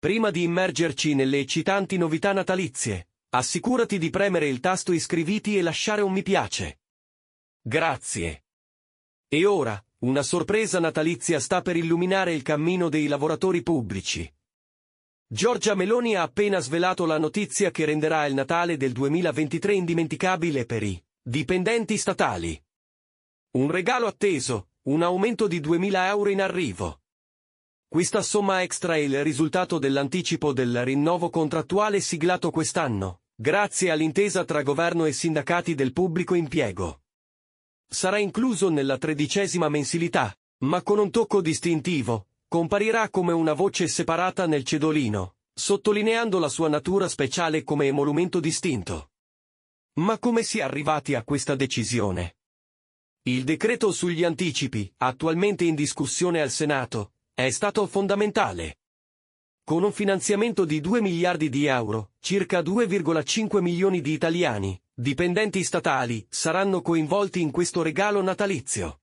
Prima di immergerci nelle eccitanti novità natalizie, assicurati di premere il tasto iscriviti e lasciare un mi piace. Grazie. E ora, una sorpresa natalizia sta per illuminare il cammino dei lavoratori pubblici. Giorgia Meloni ha appena svelato la notizia che renderà il Natale del 2023 indimenticabile per i dipendenti statali. Un regalo atteso, un aumento di 2.000 euro in arrivo. Questa somma extra è il risultato dell'anticipo del rinnovo contrattuale siglato quest'anno, grazie all'intesa tra governo e sindacati del pubblico impiego. Sarà incluso nella tredicesima mensilità, ma con un tocco distintivo, comparirà come una voce separata nel cedolino, sottolineando la sua natura speciale come emolumento distinto. Ma come si è arrivati a questa decisione? Il decreto sugli anticipi, attualmente in discussione al Senato, è stato fondamentale. Con un finanziamento di 2 miliardi di euro, circa 2,5 milioni di italiani, dipendenti statali, saranno coinvolti in questo regalo natalizio.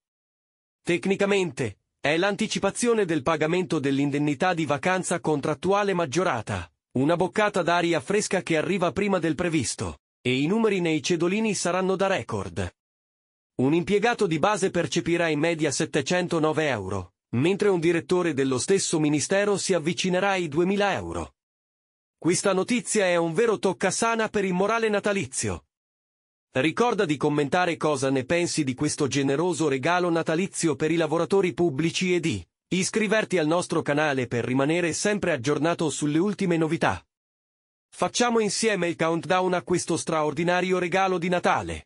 Tecnicamente, è l'anticipazione del pagamento dell'indennità di vacanza contrattuale maggiorata, una boccata d'aria fresca che arriva prima del previsto, e i numeri nei cedolini saranno da record. Un impiegato di base percepirà in media 709 euro, mentre un direttore dello stesso ministero si avvicinerà ai 2.000 euro. Questa notizia è un vero toccasana per il morale natalizio. Ricorda di commentare cosa ne pensi di questo generoso regalo natalizio per i lavoratori pubblici e di iscriverti al nostro canale per rimanere sempre aggiornato sulle ultime novità. Facciamo insieme il countdown a questo straordinario regalo di Natale.